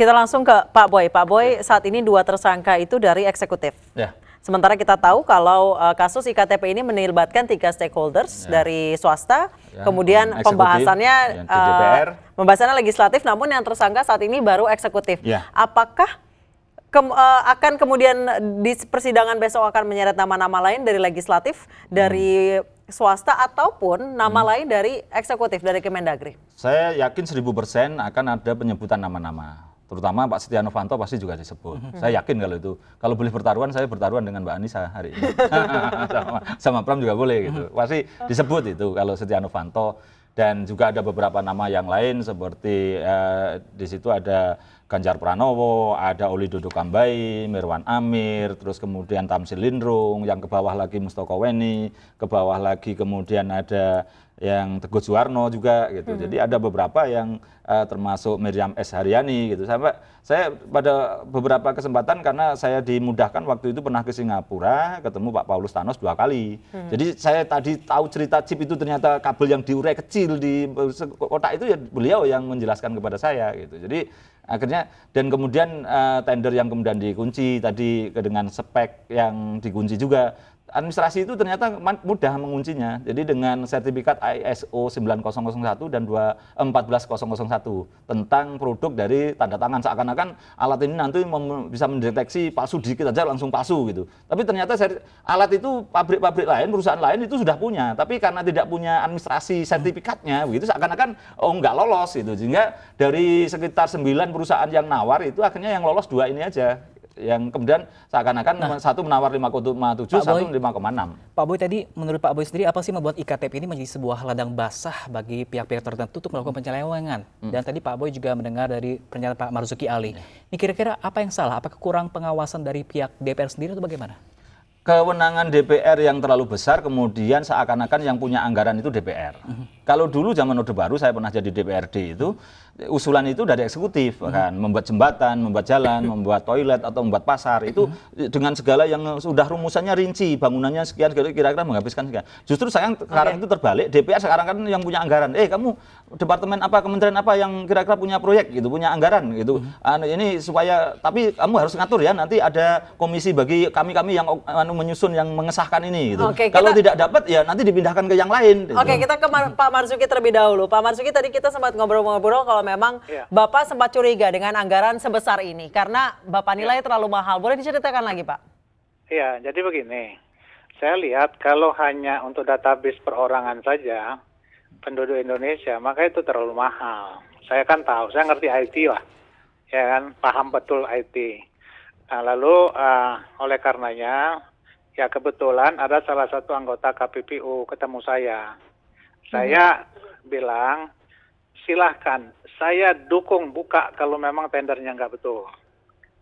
kita langsung ke Pak Boy. Pak Boy, ya. saat ini dua tersangka itu dari eksekutif. Ya. Sementara kita tahu kalau uh, kasus IKTP ini menilbatkan tiga stakeholders ya. dari swasta, ya, kemudian pembahasannya DPR. Uh, pembahasannya legislatif, namun yang tersangka saat ini baru eksekutif. Ya. Apakah ke, uh, eh, akan kemudian di persidangan besok akan menyeret nama-nama lain dari legislatif, hmm. dari swasta ataupun nama hmm. lain dari eksekutif dari Kemendagri? Saya yakin persen akan ada penyebutan nama-nama terutama Pak Setia Novanto pasti juga disebut. Mm -hmm. Saya yakin kalau itu. Kalau boleh bertaruhan, saya bertaruhan dengan Mbak Anissa hari ini. sama, sama Pram juga boleh gitu. Mhm. Pasti disebut itu kalau Setia Novanto. Dan juga ada beberapa nama yang lain seperti eh, di situ ada Ganjar Pranowo, ada Oli Dodo Kambai, Mirwan Amir, terus kemudian Tamsil Lindrung, yang ke bawah lagi Mustoko Weni, ke bawah lagi kemudian ada yang Teguh Suwarno juga gitu. Hmm. Jadi ada beberapa yang uh, termasuk Miriam S Haryani gitu. Sampai saya pada beberapa kesempatan karena saya dimudahkan waktu itu pernah ke Singapura ketemu Pak Paulus Thanos dua kali. Hmm. Jadi saya tadi tahu cerita chip itu ternyata kabel yang diurai kecil di kotak itu ya beliau yang menjelaskan kepada saya gitu. Jadi akhirnya dan kemudian eh, tender yang kemudian dikunci tadi dengan spek yang dikunci juga administrasi itu ternyata mudah menguncinya. Jadi dengan sertifikat ISO 9001 dan 14001 eh, tentang produk dari tanda tangan seakan-akan alat ini nanti bisa mendeteksi palsu dikit aja langsung palsu gitu. Tapi ternyata alat itu pabrik-pabrik lain, perusahaan lain itu sudah punya, tapi karena tidak punya administrasi sertifikatnya begitu seakan-akan oh nggak lolos gitu. Sehingga dari sekitar 9 perusahaan yang nawar itu akhirnya yang lolos dua ini aja yang kemudian seakan-akan nah, satu menawar 5,7, satu 5,6. Pak Boy tadi menurut Pak Boy sendiri apa sih membuat IKTP ini menjadi sebuah ladang basah bagi pihak-pihak tertentu untuk melakukan hmm. penyelewengan? Hmm. Dan tadi Pak Boy juga mendengar dari pernyataan Pak Marzuki Ali. Ya. Ini kira-kira apa yang salah? Apakah kurang pengawasan dari pihak DPR sendiri atau bagaimana? Kewenangan DPR yang terlalu besar kemudian seakan-akan yang punya anggaran itu DPR. Hmm kalau dulu zaman Orde Baru saya pernah jadi DPRD itu usulan itu dari eksekutif hmm. kan membuat jembatan, membuat jalan, hmm. membuat toilet atau membuat pasar itu hmm. dengan segala yang sudah rumusannya rinci, bangunannya sekian kira-kira menghabiskan sekian. Justru saya sekarang itu terbalik DPR sekarang kan yang punya anggaran. Eh kamu departemen apa, kementerian apa yang kira-kira punya proyek gitu, punya anggaran gitu. Hmm. Anu, ini supaya tapi kamu harus ngatur ya nanti ada komisi bagi kami-kami yang anu, menyusun yang mengesahkan ini gitu. Okay, Kalau kita... tidak dapat ya nanti dipindahkan ke yang lain gitu. Oke, okay, kita ke Pak Marsuki terlebih dahulu. Pak Marsuki. tadi kita sempat ngobrol-ngobrol kalau memang ya. Bapak sempat curiga dengan anggaran sebesar ini karena Bapak iya. nilai ya. terlalu mahal. Boleh diceritakan lagi, Pak? Iya, jadi begini. Saya lihat kalau hanya untuk database perorangan saja penduduk Indonesia, maka itu terlalu mahal. Saya kan tahu, saya ngerti IT lah. Ya kan, paham betul IT. Nah, lalu uh, oleh karenanya ya kebetulan ada salah satu anggota KPPU ketemu saya saya hmm. bilang silahkan saya dukung buka kalau memang tendernya nggak betul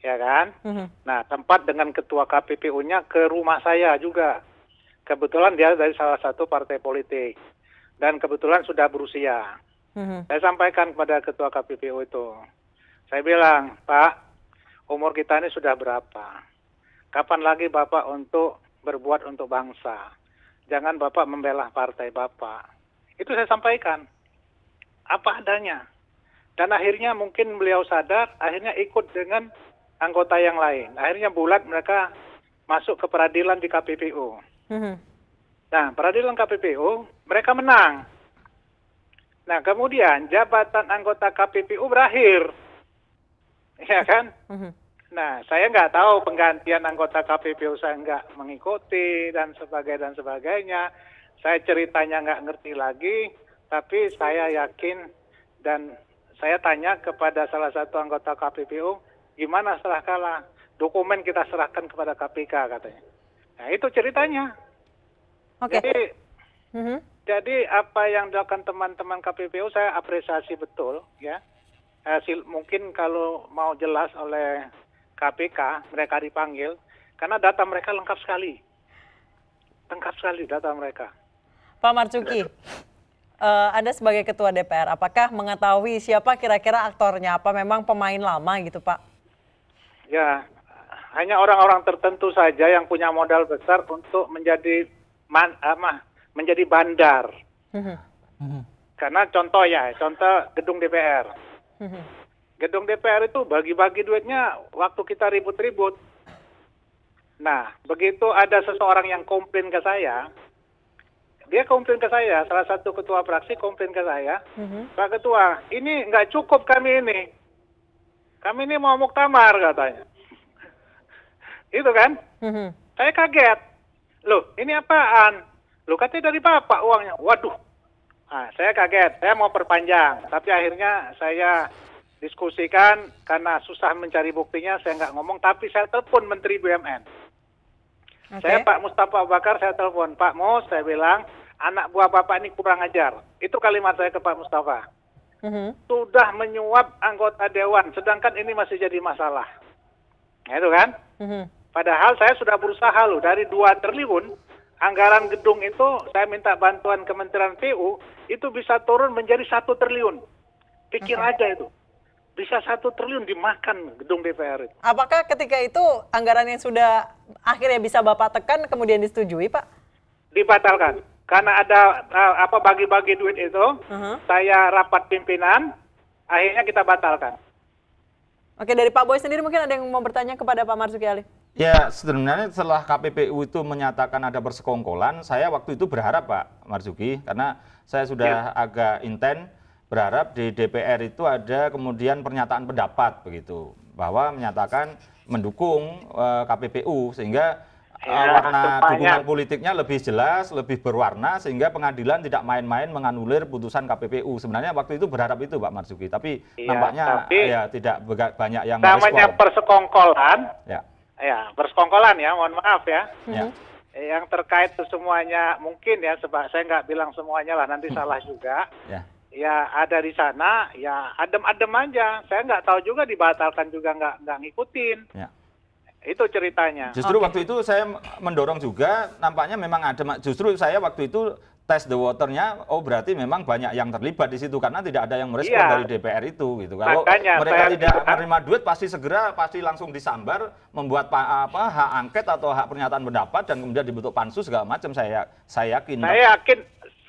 ya kan hmm nah tempat dengan ketua KPPU-nya ke rumah saya juga kebetulan dia dari salah satu partai politik dan kebetulan sudah berusia hmm saya sampaikan kepada ketua KPPU itu saya bilang Pak umur kita ini sudah berapa kapan lagi Bapak untuk berbuat untuk bangsa jangan Bapak membelah partai Bapak itu saya sampaikan apa adanya. Dan akhirnya mungkin beliau sadar, akhirnya ikut dengan anggota yang lain. Akhirnya bulat mereka masuk ke peradilan di KPPU. Mm-hmm. Nah, peradilan KPPU mereka menang. Nah, kemudian jabatan anggota KPPU berakhir. Ya kan? Mm-hmm. Nah, saya nggak tahu penggantian anggota KPPU saya nggak mengikuti dan sebagainya dan sebagainya saya ceritanya nggak ngerti lagi, tapi saya yakin dan saya tanya kepada salah satu anggota KPPU, gimana setelah kalah? Dokumen kita serahkan kepada KPK katanya. Nah itu ceritanya. Okay. Jadi, mm -hmm. jadi apa yang dilakukan teman-teman KPPU saya apresiasi betul ya. Hasil, eh, mungkin kalau mau jelas oleh KPK mereka dipanggil karena data mereka lengkap sekali. Lengkap sekali data mereka. Pak Marcuki, uh, Anda sebagai Ketua DPR, apakah mengetahui siapa kira-kira aktornya? Apa memang pemain lama gitu, Pak? Ya, hanya orang-orang tertentu saja yang punya modal besar untuk menjadi man, ah, menjadi bandar. Mhm. Karena contoh ya, contoh gedung DPR. Mhm. Gedung DPR itu bagi-bagi duitnya waktu kita ribut-ribut. Nah, begitu ada seseorang yang komplain ke saya, dia komplain ke saya, salah satu ketua praksi komplain ke saya, mm-hmm. Pak Ketua, ini nggak cukup kami ini, kami ini mau muktamar katanya, itu kan? Mm-hmm. Saya kaget, loh ini apaan? Loh katanya dari bapak uangnya, waduh, nah, saya kaget, saya mau perpanjang, tapi akhirnya saya diskusikan karena susah mencari buktinya, saya nggak ngomong, tapi saya telepon Menteri BUMN. Okay. Saya Pak Mustafa Bakar saya telepon Pak Mus saya bilang anak buah bapak ini kurang ajar. Itu kalimat saya ke Pak Mustafa. Mm-hmm. Sudah menyuap anggota dewan, sedangkan ini masih jadi masalah. Ya, itu kan? Mm-hmm. Padahal saya sudah berusaha loh dari dua triliun anggaran gedung itu saya minta bantuan Kementerian PU itu bisa turun menjadi satu triliun. Pikir mm-hmm. aja itu bisa satu triliun dimakan gedung DPR itu. Apakah ketika itu anggaran yang sudah akhirnya bisa Bapak tekan kemudian disetujui Pak? Dibatalkan karena ada uh, apa bagi-bagi duit itu, uh-huh. saya rapat pimpinan, akhirnya kita batalkan. Oke, dari Pak Boy sendiri mungkin ada yang mau bertanya kepada Pak Marzuki Ali. Ya, sebenarnya setelah KPPU itu menyatakan ada persekongkolan, saya waktu itu berharap Pak Marzuki, karena saya sudah ya. agak inten berharap di DPR itu ada kemudian pernyataan pendapat begitu, bahwa menyatakan mendukung uh, eh, KPPU sehingga ya, warna dukungan politiknya lebih jelas, lebih berwarna sehingga pengadilan tidak main-main menganulir putusan KPPU. Sebenarnya waktu itu berharap itu Pak Marzuki, tapi ya, nampaknya tapi, ya tidak banyak yang namanya respon. persekongkolan. Ya. Ya, persekongkolan ya, mohon maaf ya. ya. Mm-hmm. Yang terkait semuanya mungkin ya, sebab saya nggak bilang semuanya lah, nanti mm-hmm. salah juga. Ya ya ada di sana ya adem-adem aja saya nggak tahu juga dibatalkan juga nggak nggak ngikutin ya. Itu ceritanya. Justru okay. waktu itu saya mendorong juga, nampaknya memang ada. Justru saya waktu itu tes the waternya, oh berarti memang banyak yang terlibat di situ karena tidak ada yang merespon iya. dari DPR itu gitu. Kan. Kalau Makanya, mereka tidak menerima duit pasti segera pasti langsung disambar, membuat apa hak angket atau hak pernyataan pendapat dan kemudian dibentuk pansus segala macam saya saya yakin. Saya yakin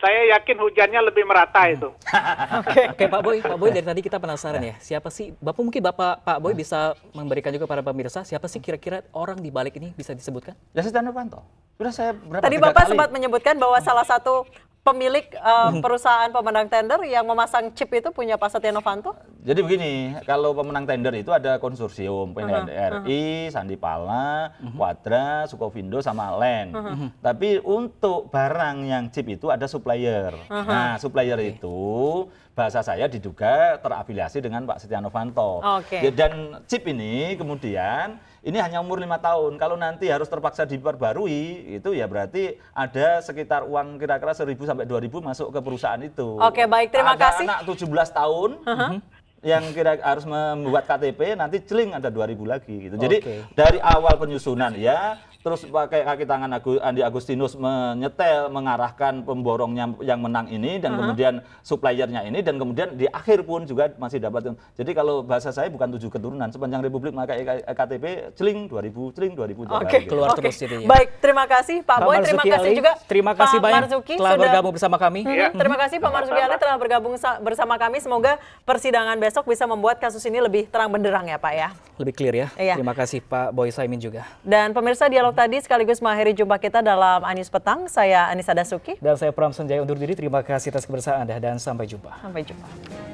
saya yakin hujannya lebih merata hmm. itu. Oke, okay. okay, Pak Boy, Pak Boy dari tadi kita penasaran ya, siapa sih Bapak mungkin Bapak Pak Boy bisa memberikan juga para pemirsa siapa sih kira-kira orang di balik ini bisa disebutkan? Dasus dan Novanto. Sudah saya berapa Tadi Bapak kali? sempat menyebutkan bahwa salah satu pemilik uh, perusahaan pemenang tender yang memasang chip itu punya Pak Setia Novanto? Jadi begini, kalau pemenang tender itu ada konsorsium, PNRI, uh-huh, uh -huh. RI, uh -huh. Quadra, uh -huh. Sukovindo, sama LEN. Uh -huh. Uh-huh. Tapi untuk barang yang chip itu ada supplier. Uh -huh. Nah, supplier okay. itu bahasa saya diduga terafiliasi dengan Pak Setia Novanto. Okay. Ya, dan chip ini kemudian ini hanya umur lima tahun. Kalau nanti harus terpaksa diperbarui, itu ya berarti ada sekitar uang kira-kira seribu sampai dua ribu masuk ke perusahaan itu. Oke, okay, baik. Terima ada kasih. Anak belas tahun. Uh -huh yang kira harus membuat KTP nanti celing ada 2000 lagi gitu. Jadi okay. dari awal penyusunan ya terus iya. pakai kaki tangan Agu, Andi Agustinus menyetel mengarahkan pemborongnya yang menang ini dan uh -huh. kemudian suppliernya ini dan kemudian di akhir pun juga masih dapat. Jadi kalau bahasa saya bukan tujuh keturunan sepanjang Republik maka e KTP e celing 2000 celing 2000 Oke, okay. Gitu. keluar okay. terus jadinya. Baik, terima kasih Pak, Boy, terima kasih Ali. juga terima kasih Pak banyak Marzuki telah sudah... bergabung bersama kami. Hmm, Terima kasih Pak Marzuki Ali telah bergabung bersama kami. Semoga persidangan besok bisa membuat kasus ini lebih terang benderang ya, Pak ya. Lebih clear ya. ya. Terima kasih Pak Boy Saimin juga. Dan pemirsa dialog tadi sekaligus mengakhiri jumpa kita dalam Anis Petang. Saya Anis Adasuki. Dan saya Pram Senjaya undur diri. Terima kasih atas kebersamaan Anda dan sampai jumpa. Sampai jumpa.